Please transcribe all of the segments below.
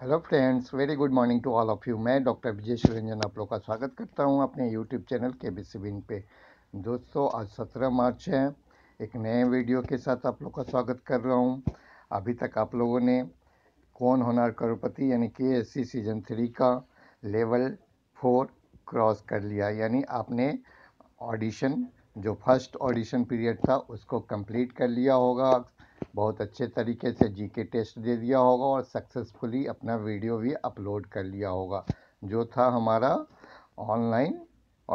hello friends very good morning to all of you मैं doctor Vijay Suranjan आप लोग का स्वागत करता हूं अपने YouTube channel K B C पे दोस्तों आज सत्रह मार्च है एक नए वीडियो के साथ आप लोग का स्वागत कर रहा हूं अभी तक आप लोगों ने कौन होनार करोपति यानी के एस सीजन थ्री का लेवल फोर क्रॉस कर लिया यानी आपने ऑडिशन जो फर्स्ट ऑडिशन पीरियड था उसको कंप्लीट कर लिया होगा बहुत अच्छे तरीके से जीके टेस्ट दे दिया होगा और सक्सेसफुली अपना वीडियो भी अपलोड कर लिया होगा जो था हमारा online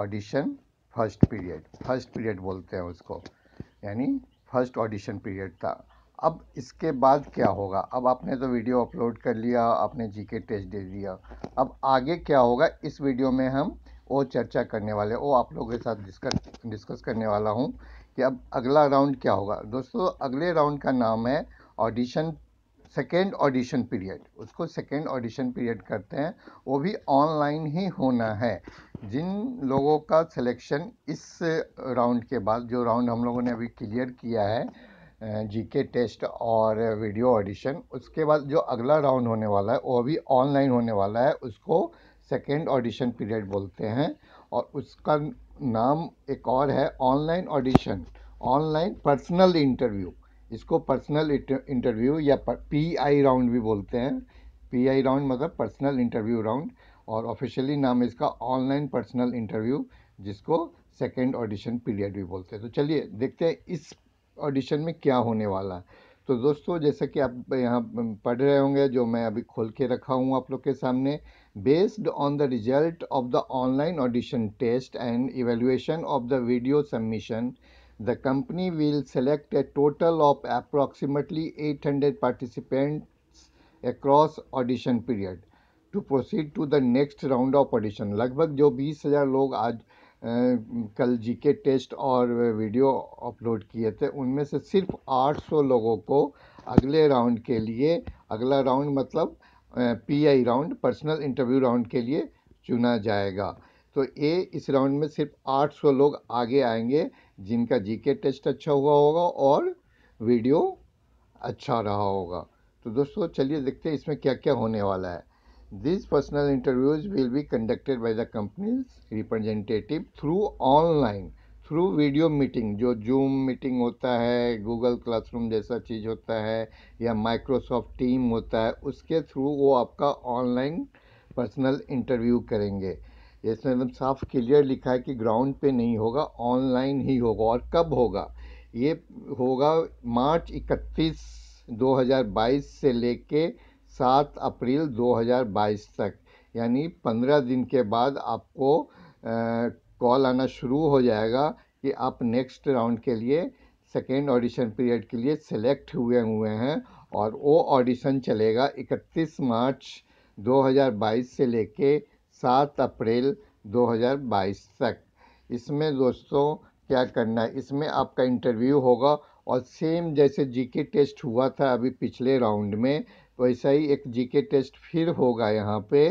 audition first period first period बोलते हैं उसको यानी फर्स्ट ऑडिशन पीरियड था अब इसके बाद क्या होगा अब आपने तो वीडियो अपलोड कर लिया आपने जीके टेस्ट दे दिया अब आगे क्या होगा इस वीडियो में हम वो चर्चा करने वाले वो आप लोगों के साथ डिस्कस डिस्कस करने वाला हूँ कि अब अगला राउंड क्या होगा दोस्तों अगले राउंड का नाम है ऑडिशन सेकेंड ऑडिशन पीरियड उसको सेकेंड ऑडिशन पीरियड करते हैं वो भी ऑनलाइन ही होना है जिन लोगों का सिलेक्शन इस राउंड के बाद जो राउंड हम लोगों ने अभी क्लियर किया है जीके टेस्ट और वीडियो ऑडिशन उसके बाद जो अगला राउंड होने वाला है वो अभी ऑनलाइन होने वाला है उसको सेकेंड ऑडिशन पीरियड बोलते हैं और उसका नाम एक और है online audition online personal interview इसको पर्सनल इंटरव्यू या पी आई राउंड भी बोलते हैं पी आई राउंड मतलब पर्सनल इंटरव्यू राउंड और ऑफिशियली नाम इसका ऑनलाइन पर्सनल इंटरव्यू जिसको सेकेंड ऑडिशन पीरियड भी बोलते हैं तो चलिए देखते हैं इस ऑडिशन में क्या होने वाला है तो दोस्तों जैसा कि आप यहाँ पढ़ रहे होंगे जो मैं अभी खोल के रखा हूँ आप लोग के सामने based on the result of the online audition test and evaluation of the video submission the company will select a total of approximately 800 participants across audition period to proceed to the next round of audition लगभग जो बीस हज़ार लोग आज कल GK test और video upload किए थे उनमें से सिर्फ 800 लोगों को अगले राउंड के लिए अगला राउंड मतलब PI round personal interview round के लिए चुना जाएगा तो ये इस राउंड में सिर्फ 800 लोग आगे आएंगे जिनका जीके टेस्ट अच्छा हुआ होगा और वीडियो अच्छा रहा होगा तो दोस्तों चलिए देखते हैं इसमें क्या क्या होने वाला है These personal interviews will be conducted by the company's representative through online through video meeting जो जूम मीटिंग होता है गूगल क्लासरूम जैसा चीज़ होता है या माइक्रोसॉफ्ट टीम होता है उसके थ्रू वो आपका ऑनलाइन पर्सनल इंटरव्यू करेंगे इसमें एकदम मतलब साफ क्लियर लिखा है कि ग्राउंड पे नहीं होगा ऑनलाइन ही होगा और कब होगा ये होगा मार्च 31 2022 से लेके सात अप्रैल 2022 तक यानी पंद्रह दिन के बाद आपको कॉल आना शुरू हो जाएगा कि आप नेक्स्ट राउंड के लिए सेकेंड ऑडिशन पीरियड के लिए सेलेक्ट हुए हुए हैं और वो ऑडिशन चलेगा 31 मार्च 2022 से लेके 7 अप्रैल 2022 तक इसमें दोस्तों क्या करना है इसमें आपका इंटरव्यू होगा और सेम जैसे जीके टेस्ट हुआ था अभी पिछले राउंड में वैसा ही एक जीके टेस्ट फिर होगा यहाँ पे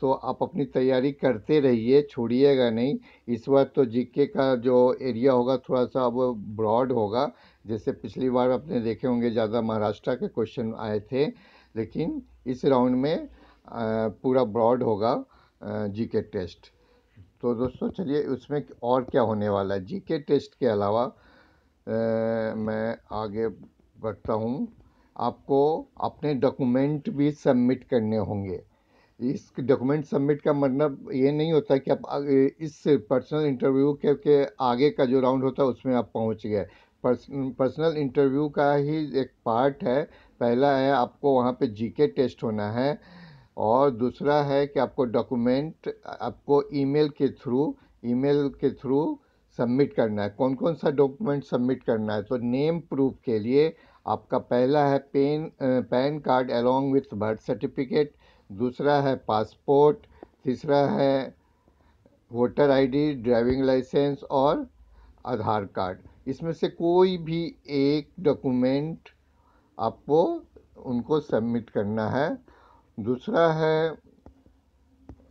तो आप अपनी तैयारी करते रहिए छोड़िएगा नहीं इस बार तो जीके का जो एरिया होगा थोड़ा सा अब ब्रॉड होगा जैसे पिछली बार आपने देखे होंगे ज़्यादा महाराष्ट्र के क्वेश्चन आए थे लेकिन इस राउंड में पूरा ब्रॉड होगा जीके टेस्ट तो दोस्तों चलिए उसमें और क्या होने वाला है जीके टेस्ट के अलावा मैं आगे बढ़ता हूँ आपको अपने डॉक्यूमेंट भी सबमिट करने होंगे इस डॉक्यूमेंट सबमिट का मतलब ये नहीं होता कि आप इस पर्सनल इंटरव्यू के, के आगे का जो राउंड होता है उसमें आप पहुँच गए पर्सनल इंटरव्यू का ही एक पार्ट है पहला है आपको वहाँ पे जीके टेस्ट होना है और दूसरा है कि आपको डॉक्यूमेंट आपको ईमेल के थ्रू ईमेल के थ्रू सबमिट करना है कौन कौन सा डॉक्यूमेंट सबमिट करना है तो नेम प्रूफ के लिए आपका पहला है pen pan card along with birth certificate दूसरा है पासपोर्ट तीसरा है वोटर आईडी, ड्राइविंग लाइसेंस और आधार कार्ड इसमें से कोई भी एक डॉक्यूमेंट आपको उनको सबमिट करना है दूसरा है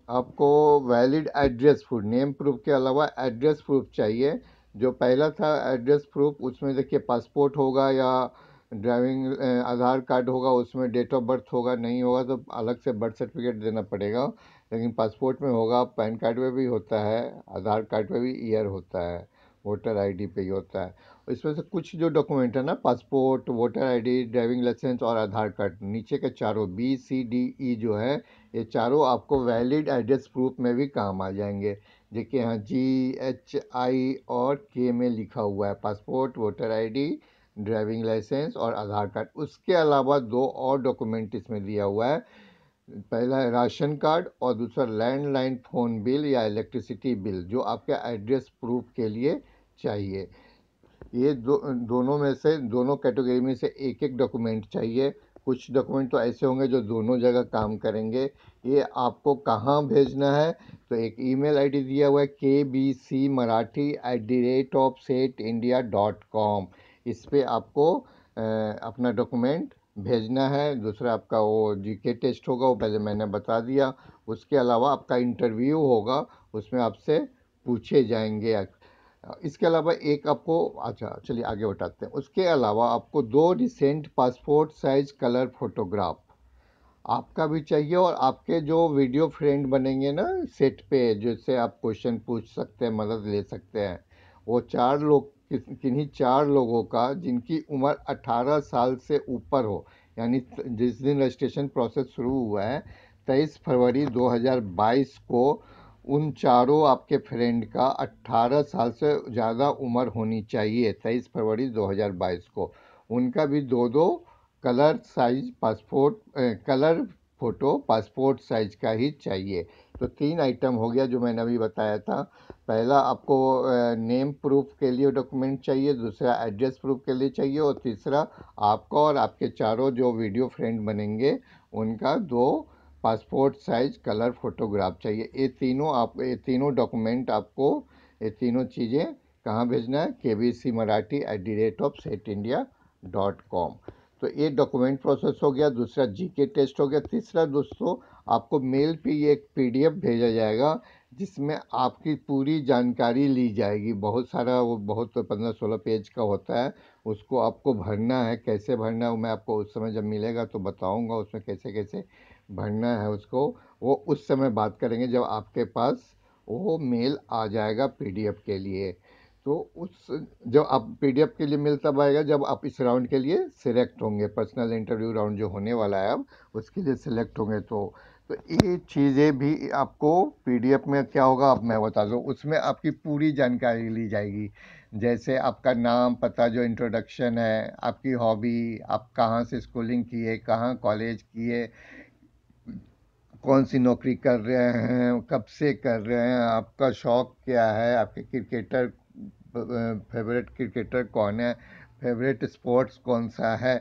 आपको valid address proof name proof के अलावा एड्रेस प्रूफ चाहिए जो पहला था एड्रेस प्रूफ उसमें देखिए पासपोर्ट होगा या ड्राइविंग आधार कार्ड होगा उसमें डेट ऑफ बर्थ होगा नहीं होगा तो अलग से बर्थ सर्टिफिकेट देना पड़ेगा लेकिन पासपोर्ट में होगा पैन कार्ड में भी होता है आधार कार्ड में भी ईयर होता है वोटर आईडी पे ही होता है इसमें से कुछ जो डॉक्यूमेंट है ना passport voter ID driving licence और आधार कार्ड नीचे के चारों बी सी डी ई जो है ये चारों आपको वैलिड एड्रेस प्रूफ में भी काम आ जाएंगे देखिए यहाँ जी एच आई और के में लिखा हुआ है passport voter ID driving licence और आधार कार्ड उसके अलावा दो और डॉक्यूमेंट इसमें दिया हुआ है पहला है राशन कार्ड और दूसरा लैंडलाइन फ़ोन बिल या इलेक्ट्रिसिटी बिल जो आपके एड्रेस प्रूफ के लिए चाहिए ये दो दोनों में से दोनों कैटेगरी में से एक एक डॉक्यूमेंट चाहिए कुछ डॉक्यूमेंट तो ऐसे होंगे जो दोनों जगह काम करेंगे ये आपको कहाँ भेजना है तो एक ईमेल आईडी दिया हुआ है K B C Marathi at the rate of set India dot com इस पर आपको आ, अपना डॉक्यूमेंट भेजना है दूसरा आपका वो जीके टेस्ट होगा वो पहले मैंने बता दिया उसके अलावा आपका इंटरव्यू होगा उसमें आपसे पूछे जाएंगे इसके अलावा एक आपको अच्छा चलिए आगे बताते हैं उसके अलावा आपको दो recent passport size colour photograph आपका भी चाहिए और आपके जो वीडियो फ्रेंड बनेंगे ना सेट पे जिससे आप क्वेश्चन पूछ सकते हैं मदद ले सकते हैं वो चार लोग किन्हीं चार लोगों का जिनकी उम्र 18 साल से ऊपर हो यानी जिस दिन रजिस्ट्रेशन प्रोसेस शुरू हुआ है तेईस फरवरी 2022 को उन चारों आपके फ्रेंड का 18 साल से ज़्यादा उम्र होनी चाहिए तेईस फरवरी 2022 को उनका भी दो दो colour size passport colour photo passport size का ही चाहिए तो तीन आइटम हो गया जो मैंने अभी बताया था पहला आपको नेम प्रूफ के लिए डॉक्यूमेंट चाहिए दूसरा एड्रेस प्रूफ के लिए चाहिए और तीसरा आपका और आपके चारों जो वीडियो फ्रेंड बनेंगे उनका दो पासपोर्ट साइज कलर फोटोग्राफ चाहिए ये तीनों आप ये तीनों डॉक्यूमेंट आपको ये तीनों चीज़ें कहाँ भेजना है K B C Marathi at the rate of set India dot com तो ये डॉक्यूमेंट प्रोसेस हो गया दूसरा जीके टेस्ट हो गया तीसरा दोस्तों आपको मेल पे ये एक पीडीएफ भेजा जाएगा जिसमें आपकी पूरी जानकारी ली जाएगी बहुत सारा वो बहुत पंद्रह सोलह पेज का होता है उसको आपको भरना है कैसे भरना है वो मैं आपको उस समय जब मिलेगा तो बताऊँगा उसमें कैसे कैसे भरना है उसको वो उस समय बात करेंगे जब आपके पास वो मेल आ जाएगा पी डी एफ के लिए तो उस जब आप पीडीएफ के लिए मिल तब आएगा जब आप इस राउंड के लिए सिलेक्ट होंगे पर्सनल इंटरव्यू राउंड जो होने वाला है अब उसके लिए सिलेक्ट होंगे तो तो ये चीज़ें भी आपको पीडीएफ में क्या होगा अब मैं बता दूँ उसमें आपकी पूरी जानकारी ली जाएगी जैसे आपका नाम पता जो इंट्रोडक्शन है आपकी हॉबी आप कहाँ से स्कूलिंग किए कहाँ कॉलेज किए कौन सी नौकरी कर रहे हैं कब से कर रहे हैं आपका शौक़ क्या है आपके क्रिकेटर फेवरेट क्रिकेटर कौन है फेवरेट स्पोर्ट्स कौन सा है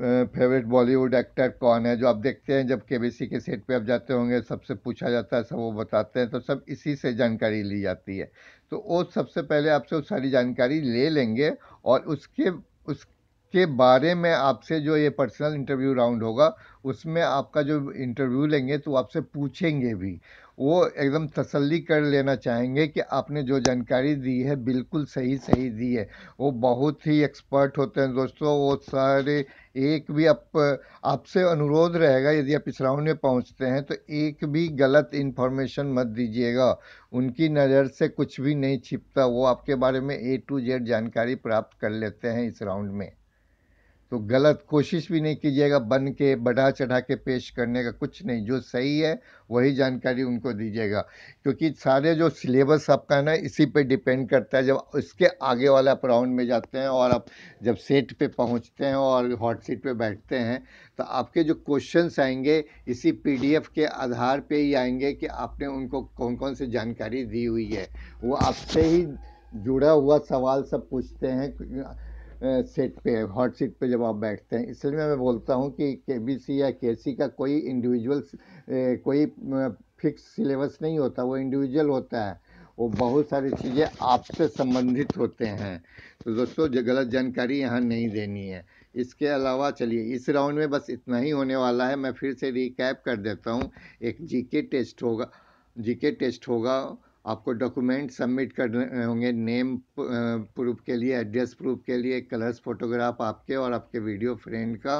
फेवरेट बॉलीवुड एक्टर कौन है जो आप देखते हैं जब के के सेट पे आप जाते होंगे सबसे पूछा जाता है सब वो बताते हैं तो सब इसी से जानकारी ली जाती है तो वो सबसे पहले आपसे वो सारी जानकारी ले लेंगे और उसके उसके बारे में आपसे जो ये पर्सनल इंटरव्यू राउंड होगा उसमें आपका जो इंटरव्यू लेंगे तो आपसे पूछेंगे भी वो एकदम तसल्ली कर लेना चाहेंगे कि आपने जो जानकारी दी है बिल्कुल सही सही दी है वो बहुत ही एक्सपर्ट होते हैं दोस्तों वो सारे एक भी आप आपसे अनुरोध रहेगा यदि आप इस राउंड में पहुंचते हैं तो एक भी गलत इन्फॉर्मेशन मत दीजिएगा उनकी नज़र से कुछ भी नहीं छिपता वो आपके बारे में ए टू जेड जानकारी प्राप्त कर लेते हैं इस राउंड में तो गलत कोशिश भी नहीं कीजिएगा बन के बढ़ा चढ़ा के पेश करने का कुछ नहीं जो सही है वही जानकारी उनको दीजिएगा क्योंकि सारे जो सिलेबस आपका है ना इसी पे डिपेंड करता है जब इसके आगे वाले आप राउंड में जाते हैं और आप जब सेट पे पहुंचते हैं और हॉट सीट पे बैठते हैं तो आपके जो क्वेश्चंस आएंगे इसी पीडीएफ के आधार पे ही आएंगे कि आपने उनको कौन कौन सी जानकारी दी हुई है वो आपसे ही जुड़ा हुआ सवाल सब पूछते हैं सेट पे हॉट सीट पे जब आप बैठते हैं इसलिए मैं बोलता हूँ कि के या के का कोई इंडिविजुअल कोई फिक्स सिलेबस नहीं होता वो इंडिविजुअल होता है वो बहुत सारी चीज़ें आपसे संबंधित होते हैं तो दोस्तों गलत जानकारी यहाँ नहीं देनी है इसके अलावा चलिए इस राउंड में बस इतना ही होने वाला है मैं फिर से रिकैप कर देता हूँ एक जीके टेस्ट होगा जीके टेस्ट होगा आपको डॉक्यूमेंट सबमिट करने होंगे नेम प्रूफ के लिए एड्रेस प्रूफ के लिए कलर्स फोटोग्राफ आपके और आपके वीडियो फ्रेंड का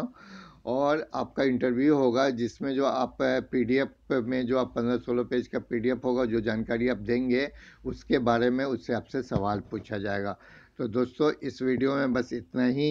और आपका इंटरव्यू होगा जिसमें जो आप पीडीएफ में जो आप पंद्रह सोलह पेज का पीडीएफ होगा जो जानकारी आप देंगे उसके बारे में उससे आपसे सवाल पूछा जाएगा तो दोस्तों इस वीडियो में बस इतना ही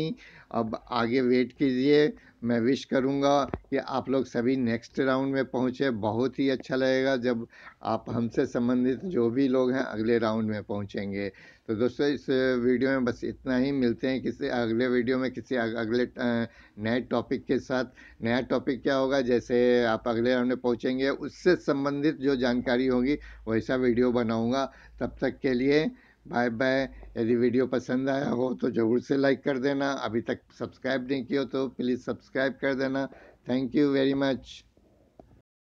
अब आगे वेट कीजिए मैं विश करूँगा कि आप लोग सभी नेक्स्ट राउंड में पहुँचे बहुत ही अच्छा लगेगा जब आप हमसे संबंधित जो भी लोग हैं अगले राउंड में पहुँचेंगे तो दोस्तों इस वीडियो में बस इतना ही मिलते हैं किसी अगले वीडियो में किसी अगले नए टॉपिक के साथ नया टॉपिक क्या होगा जैसे आप अगले राउंड में पहुँचेंगे उससे संबंधित जो जानकारी होगी वैसा वीडियो बनाऊँगा तब तक के लिए बाय बाय यदि वीडियो पसंद आया हो तो ज़रूर से लाइक कर देना अभी तक सब्सक्राइब नहीं किया तो प्लीज़ सब्सक्राइब कर देना थैंक यू वेरी मच